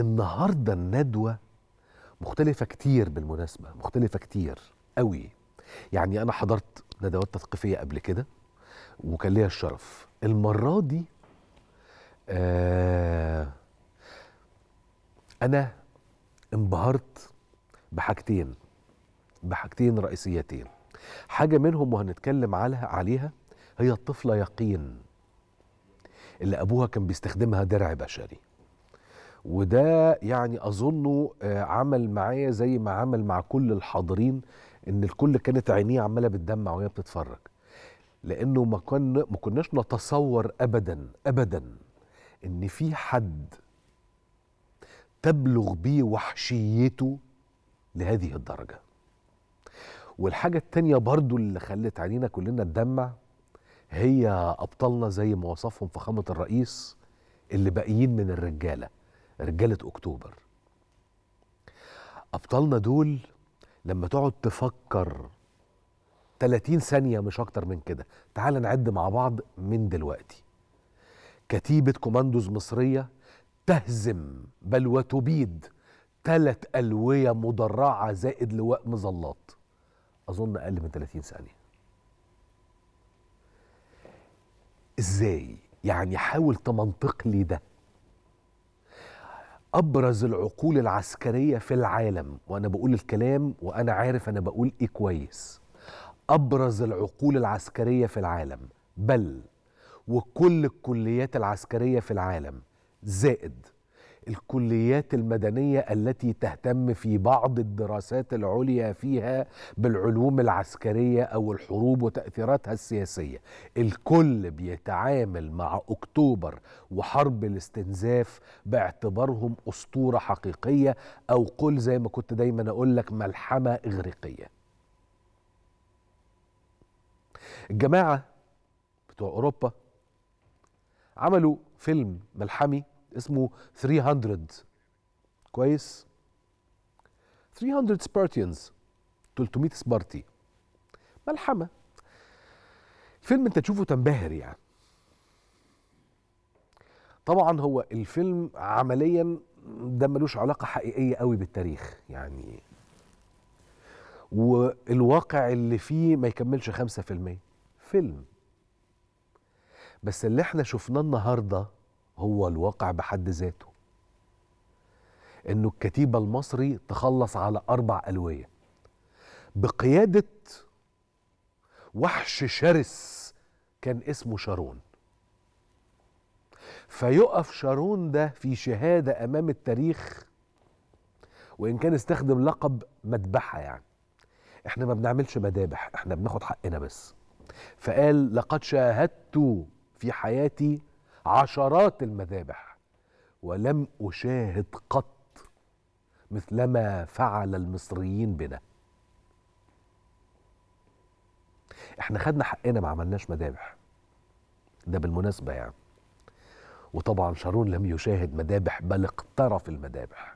النهارده الندوه مختلفه كتير بالمناسبه مختلفه كتير قوي يعني انا حضرت ندوات تثقيفيه قبل كده وكان ليا الشرف المره دي آه انا انبهرت بحاجتين بحاجتين رئيسيتين حاجه منهم وهنتكلم عليها عليها هي الطفله يقين اللي ابوها كان بيستخدمها درع بشري وده يعني اظنه آه، عمل معايا زي ما عمل مع كل الحاضرين ان الكل كانت عينيه عماله بتدمع وهي بتتفرج لانه ما كن ما كناش نتصور ابدا ابدا ان في حد تبلغ بيه وحشيته لهذه الدرجه والحاجه الثانيه برضو اللي خلت عينينا كلنا تدمع هي ابطالنا زي ما وصفهم فخامه الرئيس اللي باقيين من الرجاله رجاله اكتوبر ابطالنا دول لما تقعد تفكر 30 ثانية مش أكتر من كده تعال نعد مع بعض من دلوقتي كتيبة كوماندوز مصرية تهزم بل وتبيد ثلاث ألوية مدرعة زائد لواء مظلات أظن أقل من 30 ثانية إزاي؟ يعني حاول تمنطق لي ده ابرز العقول العسكريه في العالم وانا بقول الكلام وانا عارف انا بقول ايه كويس ابرز العقول العسكريه في العالم بل وكل الكليات العسكريه في العالم زائد الكليات المدنيه التي تهتم في بعض الدراسات العليا فيها بالعلوم العسكريه او الحروب وتاثيراتها السياسيه الكل بيتعامل مع اكتوبر وحرب الاستنزاف باعتبارهم اسطوره حقيقيه او قل زي ما كنت دايما اقول لك ملحمه اغريقيه الجماعه بتوع اوروبا عملوا فيلم ملحمي اسمه 300 كويس 300 سبارتيانز 300 سبارتي ملحمه الفيلم انت تشوفه تنبهر يعني طبعا هو الفيلم عمليا ده ملوش علاقه حقيقيه قوي بالتاريخ يعني والواقع اللي فيه ما يكملش 5% فيلم بس اللي احنا شفناه النهارده هو الواقع بحد ذاته انه الكتيبة المصري تخلص على اربع الوية بقيادة وحش شرس كان اسمه شارون فيقف شارون ده في شهادة امام التاريخ وان كان استخدم لقب مذبحة يعني احنا ما بنعملش مذابح احنا بناخد حقنا بس فقال لقد شاهدت في حياتي عشرات المذابح ولم أشاهد قط مثلما فعل المصريين بنا احنا خدنا حقنا ما عملناش مذابح ده بالمناسبة يعني وطبعا شارون لم يشاهد مذابح بل اقترف المذابح